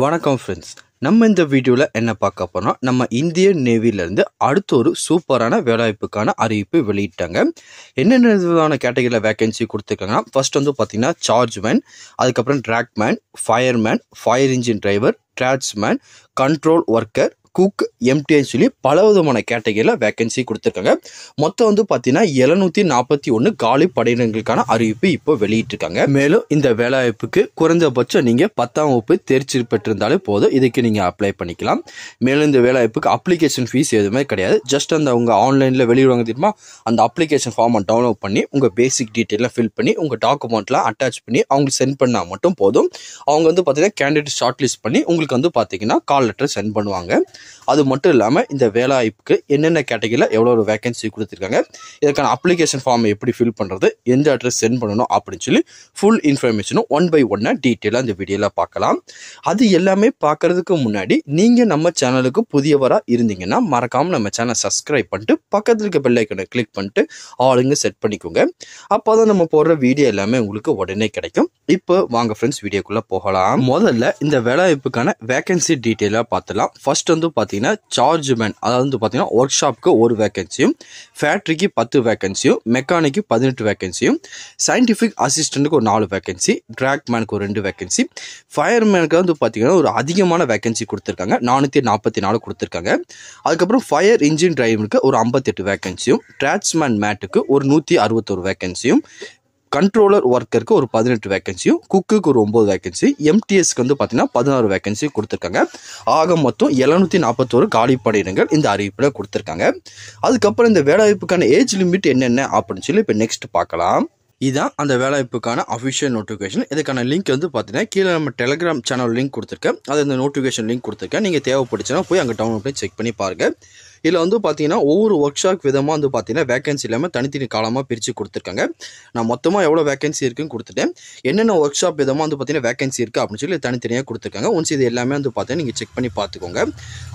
வணக்கம் ஃப்ரெண்ட்ஸ் நம்ம இந்த வீடியோவில் என்ன பார்க்க போனால் நம்ம இந்திய நேவிலேருந்து அடுத்த ஒரு சூப்பரான வேலைவாய்ப்புக்கான அறிவிப்பு வெளியிட்டாங்க என்னென்ன விதமான கேட்டகரியில் வேகன்சி கொடுத்துருக்காங்கன்னா ஃபர்ஸ்ட் வந்து பார்த்திங்கன்னா மேன் அதுக்கப்புறம் trackman fireman fire engine driver draughtsman control worker cook MTI சொல்லி பல விதமான கேட்டகரியில் வேகன்சி கொடுத்துருக்காங்க மொத்தம் வந்து பார்த்தீங்கன்னா எழுநூற்றி நாற்பத்தி ஒன்று காலி படையினங்களுக்கான அறிவிப்பு இப்போ வெளியிட்டிருக்காங்க மேலும் இந்த வேலைவாய்ப்புக்கு குறைந்தபட்சம் நீங்கள் பத்தாம் வகுப்பு தேர்ச்சி பெற்றிருந்தாலே போதும் இதுக்கு நீங்கள் அப்ளை பண்ணிக்கலாம் மேலும் இந்த வேலைவாய்ப்புக்கு அப்ளிகேஷன் ஃபீஸ் எதுவுமே கிடையாது ஜஸ்ட் அந்த உங்கள் ஆன்லைனில் வெளியிடுவாங்க தெரியுமா அந்த அப்ளிகேஷன் ஃபார்மை டவுன்லோட் பண்ணி உங்கள் பேசிக் டீட்டெயிலாம் ஃபில் பண்ணி உங்கள் டாக்குமெண்ட்லாம் அட்டாச் பண்ணி அவங்களுக்கு சென்ட் பண்ணால் மட்டும் போதும் அவங்க வந்து பார்த்தீங்கன்னா கேண்டிடேட் ஷார்ட் லிஸ்ட் பண்ணி உங்களுக்கு வந்து பார்த்தீங்கன்னா கால் லெட்டர் சென்ட் பண்ணுவாங்க அது மட்டும் இல்லாமல் இந்த வேலைவாய்ப்புக்கு என்னென்ன கேட்டகரியில் எவ்வளோ ஒரு வேகன்சி கொடுத்துருக்காங்க இதற்கான அப்ளிகேஷன் ஃபார்ம் எப்படி ஃபில் பண்ணுறது எந்த அட்ரஸ் சென்ட் பண்ணணும் அப்படின்னு சொல்லி ஃபுல் இன்ஃபர்மேஷனும் ஒன் பை ஒன்னாக டீட்டெயிலாக இந்த வீடியோவில் பார்க்கலாம் அது எல்லாமே பார்க்குறதுக்கு முன்னாடி நீங்கள் நம்ம சேனலுக்கு புதியவராக இருந்தீங்கன்னா மறக்காமல் நம்ம சேனல் சப்ஸ்கிரைப் பண்ணிட்டு பக்கத்தில் இருக்க பெல் ஐக்கனை கிளிக் பண்ணிட்டு ஆளுங்க செட் பண்ணிக்கோங்க அப்போ தான் நம்ம போடுற வீடியோ எல்லாமே உங்களுக்கு உடனே கிடைக்கும் இப்போ வாங்க ஃப்ரெண்ட்ஸ் வீடியோக்குள்ளே போகலாம் முதல்ல இந்த வேலைவாய்ப்புக்கான வேகன்சி டீட்டெயிலாக பார்த்துலாம் ஃபர்ஸ்ட் வந்து பார்த்தீங்கன்னா சார்ஜ் மேன் அதாவது வந்து பார்த்தீங்கன்னா ஒர்க் ஷாப்க்கு ஒரு வேக்கன்சியும் ஃபேக்ட்ரிக்கு பத்து வேக்கன்சியும் மெக்கானிக்கு பதினெட்டு வேக்கன்சியும் சயின்டிஃபிக் அசிஸ்டண்ட்டுக்கு ஒரு நாலு வேக்கன்சி ட்ராக் மேனுக்கு ஒரு ரெண்டு வேக்கன்சி ஃபயர்மேனுக்கு வந்து பார்த்தீங்கன்னா ஒரு அதிகமான வேக்கன்சி கொடுத்துருக்காங்க நானூற்றி நாற்பத்தி நாலு கொடுத்துருக்காங்க அதுக்கப்புறம் ஃபயர் இன்ஜின் டிரைவருக்கு ஒரு ஐம்பத்தெட்டு வேக்கன்சியும் ட்ராக்ஸ்மேன் மேட்டுக்கு ஒரு நூற்றி அறுபத்தொரு வேக்கன்சியும் கண்ட்ரோலர் ஒர்க்கருக்கு ஒரு பதினெட்டு வேகன்சியும் குக்குக்கு ஒரு ஒம்பது வேகன்சி எம்டிஎஸ்க்கு வந்து பார்த்தீங்கன்னா பதினாறு வேக்கன்சியும் கொடுத்துருக்காங்க ஆக மொத்தம் எழுநூற்றி நாற்பத்தோரு காலி பணியிடங்கள் இந்த அறிவிப்பில் கொடுத்துருக்காங்க அதுக்கப்புறம் இந்த வேலைவாய்ப்புக்கான ஏஜ் லிமிட் என்னென்ன அப்படின்னு சொல்லி இப்போ நெக்ஸ்ட் பார்க்கலாம் இதுதான் அந்த வேலைவாய்ப்புக்கான அஃபிஷியல் நோட்டிஃபிகேஷன் இதுக்கான லிங்க் வந்து பார்த்தீங்கன்னா கீழே நம்ம டெலிகிராம் சேனல் லிங்க் கொடுத்துருக்கேன் அது இந்த நோட்டிஃபிகேஷன் லிங்க் கொடுத்துருக்கேன் நீங்கள் தேவைப்படுச்சுன்னா போய் அங்கே டவுன்லோட் பண்ணி செக் பண்ணி பாருங்கள் இதில் வந்து பார்த்தீங்கன்னா ஒவ்வொரு ஒர்க் ஷாப் விதமாக வந்து பார்த்தீங்கன்னா வேகன்சி இல்லாமல் தனித்தனி காலமாக பிரித்து கொடுத்துருக்காங்க நான் மொத்தமாக எவ்வளோ வேகன்சி இருக்குன்னு கொடுத்துட்டேன் என்னென்ன ஒர்க் ஷாப் விதமாக வந்து பார்த்தீங்கன்னா வேகன்சி இருக்குது அப்படின்னு சொல்லி தனித்தனியாக கொடுத்துருக்காங்க ஒன்ஸ் இது எல்லாமே வந்து பார்த்தீங்கன்னா நீங்கள் செக் பண்ணி பார்த்துக்கோங்க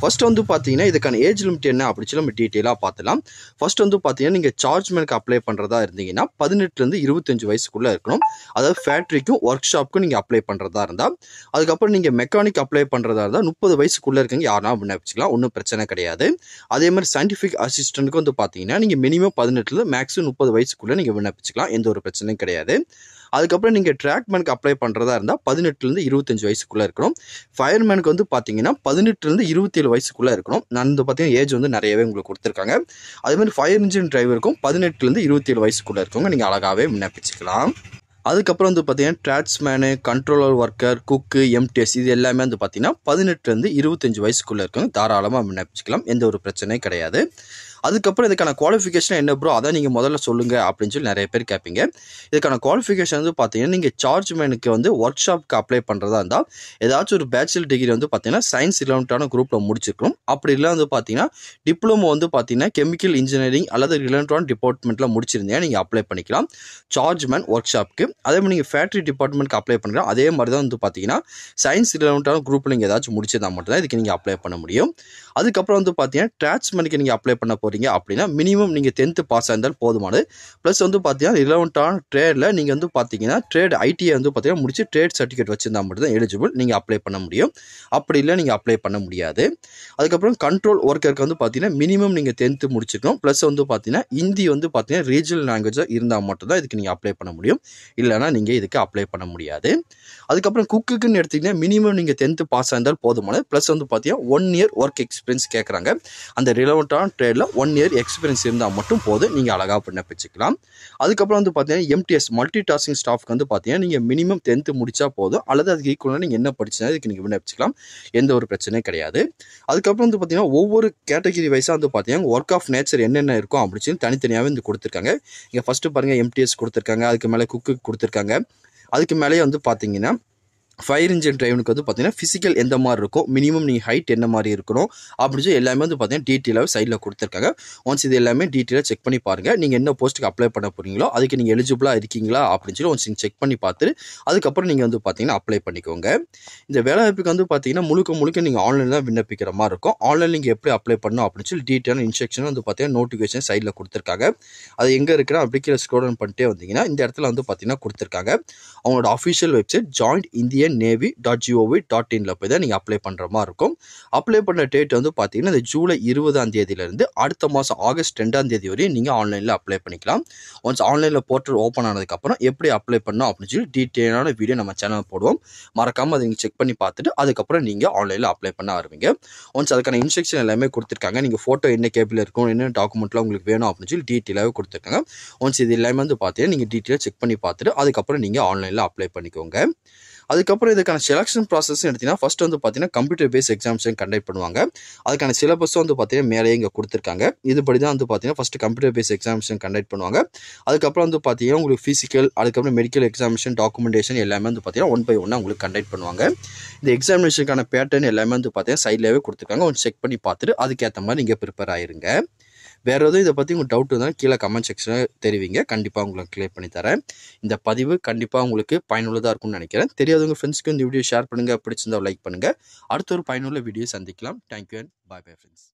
ஃபஸ்ட் வந்து பார்த்தீங்கன்னா இதுக்கான ஏஜ் லிமிட் என்ன அப்படின்னு சொல்லி நம்ம டீட்டெயிலாக பார்த்துலாம் ஃபஸ்ட் வந்து பார்த்தீங்கன்னா நீங்கள் சார்ஜ் மேனுக்கு அப்ளை பண்ணுறதா இருந்தீங்கன்னா பதினெட்டுலேருந்து இருபத்தஞ்சு வயசுக்குள்ளே இருக்கணும் அதாவது ஃபேக்ட்ரிக்கும் ஒர்க் ஷாப்புக்கும் நீங்கள் அப்ளை பண்ணுறதா இருந்தால் அதுக்கப்புறம் நீங்கள் மெக்கானிக் அப்ளை பண்ணுறதா இருந்தால் முப்பது வயசுக்குள்ளே இருக்கீங்க யாருனா வச்சுக்கலாம் ஒன்றும் பிரச்சனை கிடையாது அதே மாதிரி சயின்டிஃபிக் அசிஸ்டண்ட்டுக்கு வந்து பார்த்தீங்கன்னா நீங்கள் மினிமம் பதினெட்டுல மேக்ஸிமம் முப்பது வயசுக்குள்ளே நீங்கள் விண்ணப்பிச்சிக்கலாம் எந்த ஒரு பிரச்சனையும் கிடையாது அதுக்கப்புறம் நீங்கள் ட்ராக்மேனுக்கு அப்ளை பண்ணுறதா இருந்தால் பதினெட்டுலேருந்து இருபத்தஞ்சு வயசுக்குள்ளே இருக்கணும் ஃபயர்மேனுக்கு வந்து பார்த்தீங்கன்னா பதினெட்டுலேருந்து இருபத்தேழு வயசுக்குள்ளே இருக்கணும் நான் வந்து பார்த்தீங்கன்னா ஏஜ் வந்து நிறையவே உங்களுக்கு கொடுத்துருக்காங்க அதே மாதிரி ஃபயர் இன்ஜின் டிரைவருக்கும் பதினெட்டுலேருந்து இருபத்தேழு வயசுக்குள்ளே இருக்கவங்க நீங்கள் அழகாகவே விண்ணப்பிச்சிக்கலாம் அதுக்கப்புறம் வந்து பார்த்தீங்கன்னா draughtsman controller worker cook MTS இது எல்லாமே வந்து பார்த்தீங்கன்னா பதினெட்டுலேருந்து இருபத்தஞ்சி வயசுக்குள்ளே இருக்கவங்க தாராளமாக விண்ணப்பிச்சிக்கலாம் எந்த ஒரு பிரச்சனையும் கிடையாது அதுக்கப்புறம் இதுக்கான குவாலிஃபிகேஷன் என்ன ப்ரோ அதை நீங்கள் முதல்ல சொல்லுங்கள் அப்படின்னு சொல்லி நிறைய பேர் கேட்பீங்க இதுக்கான குவாலிஃபிகேஷன் வந்து பார்த்தீங்கன்னா நீங்கள் சார்ஜ் மேனுக்கு வந்து ஒர்க் ஷாப்க்கு அப்ளை பண்ணுறதா இருந்தால் ஏதாச்சும் ஒரு பேச்சுலர் டிகிரி வந்து பார்த்தீங்கன்னா சயின்ஸ் ரிலேட்டடான குரூப்பில் முடிச்சிருக்கணும் அப்படி இல்லை வந்து பார்த்தீங்கன்னா டிப்ளமோ வந்து பார்த்தீங்கன்னா கெமிக்கல் இன்ஜினியரிங் அல்லது ரிலேட்டடான டிபார்ட்மெண்ட்டில் முடிச்சிருந்தீங்கன்னா நீங்கள் அப்ளை பண்ணிக்கலாம் சார்ஜ் மேன் ஒர்க் ஷாப்க்கு அதே மாதிரி நீங்கள் ஃபேக்ட்ரி டிபார்ட்மெண்ட்க்கு அப்ளை பண்ணுறோம் அதே மாதிரி தான் வந்து பார்த்தீங்கன்னா சயின்ஸ் ரிலேட்டடான குரூப்பில் நீங்கள் ஏதாச்சும் முடிச்சிருந்தால் மட்டும்தான் இதுக்கு நீங்கள் அப்ளை பண்ண முடியும் அதுக்கப்புறம் வந்து பார்த்தீங்கன்னா டிராட்ஸ்மேனுக்கு நீங்கள் அப்ளை பண்ண போகிறீங்க போகிறீங்க அப்படின்னா மினிமம் நீங்கள் டென்த்து பாஸ் ஆயிருந்தால் போதுமானது ப்ளஸ் வந்து பார்த்தீங்கன்னா இலவன்டான ட்ரேடில் நீங்கள் வந்து பார்த்தீங்கன்னா ட்ரேட் ஐடியை வந்து பார்த்தீங்கன்னா முடிச்சு ட்ரேட் சர்டிஃபிகேட் வச்சிருந்தா மட்டும் தான் எலிஜிபிள் நீங்கள் அப்ளை பண்ண முடியும் அப்படி இல்லை நீங்கள் அப்ளை பண்ண முடியாது அதுக்கப்புறம் கண்ட்ரோல் ஒர்க்கருக்கு வந்து பார்த்தீங்கன்னா மினிமம் நீங்கள் டென்த்து முடிச்சிருக்கணும் ப்ளஸ் வந்து பார்த்தீங்கன்னா ஹிந்தி வந்து பார்த்தீங்கன்னா ரீஜனல் லாங்குவேஜாக இருந்தால் மட்டும்தான் இதுக்கு நீங்கள் அப்ளை பண்ண முடியும் இல்லைனா நீங்கள் இதுக்கு அப்ளை பண்ண முடியாது அதுக்கப்புறம் குக்குக்குன்னு எடுத்திங்கன்னா மினிமம் நீங்கள் டென்த்து பாஸ் ஆயிருந்தால் போதுமானது ப்ளஸ் வந்து பார்த்தீங்கன்னா ஒன் இயர் ஒர்க் எக்ஸ்பீரியன்ஸ் கேட்குறாங்க அந்த ரிலவெண்ட்டான ட்ரேடில் ஒன் இயர் எக்ஸ்பீரியன்ஸ் இருந்தால் மட்டும் போதும் நீங்கள் அழகாக விண்ணப்பிச்சுக்கலாம் அதுக்கப்புறம் வந்து பார்த்தீங்கன்னா எம்டிஎஸ் மல்டி டாஸ்கிங் ஸ்டாஃப்க்கு வந்து பார்த்தீங்கன்னா நீங்கள் மினிமம் டென்த்து முடிச்சா போதும் அல்லது அதுக்கு ஈக்குவலாக நீங்கள் என்ன படிச்சுனா இதுக்கு நீங்கள் விண்ணப்பிச்சிக்கலாம் எந்த ஒரு பிரச்சனையும் கிடையாது அதுக்கப்புறம் வந்து பார்த்தீங்கன்னா ஒவ்வொரு கேட்டகிரி வைஸாக வந்து பார்த்தீங்கன்னா ஒர்க் ஆஃப் நேச்சர் என்னென்ன இருக்கும் அப்படின்னு தனித்தனியாகவே வந்து கொடுத்துருக்காங்க இங்கே ஃபஸ்ட்டு பாருங்கள் எம்டிஎஸ் கொடுத்துருக்காங்க அதுக்கு மேலே குக்கு கொடுத்துருக்காங்க அதுக்கு மேலேயே வந்து பார்த்தீங்கன்னா ஃபயர் இன்ஜின் ட்ரைவனுக்கு வந்து பார்த்தீங்கன்னா ஃபிசிக்கல் எந்த மாதிரி இருக்கும் மினிமம் நீங்கள் ஹைட் என்ன மாதிரி இருக்கணும் அப்படின்னு சொல்லி எல்லாமே வந்து பார்த்தீங்கன்னா டீட்டெயிலாக சைடில் கொடுத்துருக்காங்க ஒன்ஸ் இது எல்லாமே டீட்டெயிலாக செக் பண்ணி பாருங்கள் நீங்கள் என்ன போஸ்ட்டுக்கு அப்ளை பண்ண போகிறீங்களோ அதுக்கு நீங்கள் எலிஜிபிளாக இருக்கீங்களா அப்படின்னு சொல்லி ஒன்ஸ் நீங்கள் செக் பண்ணி பார்த்துட்டு அதுக்கப்புறம் நீங்கள் வந்து பார்த்தீங்கன்னா அப்ளை பண்ணிக்கோங்க இந்த வேலைவாய்ப்புக்கு வந்து பார்த்தீங்கன்னா முழுக்க முழுக்க நீங்கள் ஆன்லைனில் தான் விண்ணப்பிக்கிற மாதிரி இருக்கும் ஆன்லைன் நீங்கள் எப்படி அப்ளை பண்ணணும் அப்படின்னு சொல்லி டீட்டெயிலான இன்ஸ்ட்ரக்ஷன் வந்து பார்த்தீங்கன்னா நோட்டிஃபிகேஷன் சைடில் கொடுத்துருக்காங்க அது எங்கே இருக்கிற அப்படி கீழே பண்ணிட்டே வந்தீங்கன்னா இந்த இடத்துல வந்து பார்த்தீங்கன்னா கொடுத்துருக்காங்க அவங்களோட official website joint India Indian Navy dot gov dot இனில் போய் தான் நீங்கள் அப்ளை பண்ணுற மாதிரி இருக்கும் அப்ளை பண்ண டேட் வந்து பார்த்தீங்கன்னா இந்த ஜூலை இருபதாம் தேதியிலேருந்து அடுத்த மாதம் ஆகஸ்ட் ரெண்டாம் தேதி வரையும் நீங்கள் ஆன்லைனில் அப்ளை பண்ணிக்கலாம் ஒன்ஸ் ஆன்லைனில் போர்ட்டல் ஓப்பன் ஆனதுக்கப்புறம் எப்படி அப்ளை பண்ணோம் அப்படின்னு சொல்லி டீட்டெயிலான வீடியோ நம்ம சேனல் போடுவோம் மறக்காமல் அதை நீங்கள் செக் பண்ணி பார்த்துட்டு அதுக்கப்புறம் நீங்கள் ஆன்லைனில் அப்ளை பண்ண ஆரம்பிங்க ஒன்ஸ் அதுக்கான இன்ஸ்ட்ரக்ஷன் எல்லாமே கொடுத்துருக்காங்க நீங்கள் ஃபோட்டோ என்ன கேபிள் இருக்கும் என்ன டாக்குமெண்ட்லாம் உங்களுக்கு வேணும் அப்படின்னு சொல்லி டீட்டெயிலாகவே கொடுத்துருக்காங்க ஒன்ஸ் இது எல்லாமே வந்து பார்த்தீங்கன்னா நீங்கள் டீட்டெயிலாக செக் பண்ணி பார்த்துட்டு அதுக்கப்புறம் நீங்கள் ஆன்லைனில் அப்ளை பண்ணிக்கோங்க அதுக்கப்புறம் இதுக்கான செலெக்ஷன் ப்ராசஸ் எடுத்திங்கன்னா ஃபஸ்ட் வந்து பார்த்தீங்கன்னா கம்ப்யூட்டர் பேஸ் எக்ஸாம்ஸையும் கண்டக்ட் பண்ணுவாங்க அதுக்கான சிலபஸும் வந்து பார்த்தீங்கன்னா மேலேயே இங்கே கொடுத்துருக்காங்க இதுபடி தான் வந்து பார்த்தீங்கன்னா first computer base examination conduct பண்ணுவாங்க அதுக்கப்புறம் வந்து பார்த்தீங்கன்னா உங்களுக்கு ஃபிசிக்கல் அதுக்கப்புறம் மெடிக்கல் எக்ஸாமிஷன் டாக்குமெண்டேஷன் எல்லாமே வந்து பார்த்தீங்கன்னா ஒன் பை ஒன்னாக உங்களுக்கு கண்டக்ட் பண்ணுவாங்க இந்த எக்ஸாமினேஷனுக்கான பேட்டர்ன் எல்லாமே வந்து பார்த்தீங்கன்னா சைட்லேயே கொடுத்துருக்காங்க ஒன்று செக் பண்ணி பார்த்துட்டு அதுக்கேற்ற மாதிரி நீங்கள் ப்ரிப்பேர் ஆயிருங்க வேறு எதுவும் இதை பற்றி உங்கள் டவுட் இருந்தால் கீழே கமெண்ட் செக்ஷனில் தெரிவிங்க கண்டிப்பாக உங்களுக்கு கிளியர் பண்ணி தரேன் இந்த பதிவு கண்டிப்பாக உங்களுக்கு பயனுள்ளதாக இருக்கும்னு நினைக்கிறேன் தெரியாதவங்க ஃப்ரெண்ட்ஸ்க்கு இந்த வீடியோ ஷேர் பண்ணுங்கள் பிடிச்சிருந்தால் லைக் பண்ணுங்கள் அடுத்த ஒரு பயனுள்ள வீடியோ சந்திக்கலாம் thank you and bye bye friends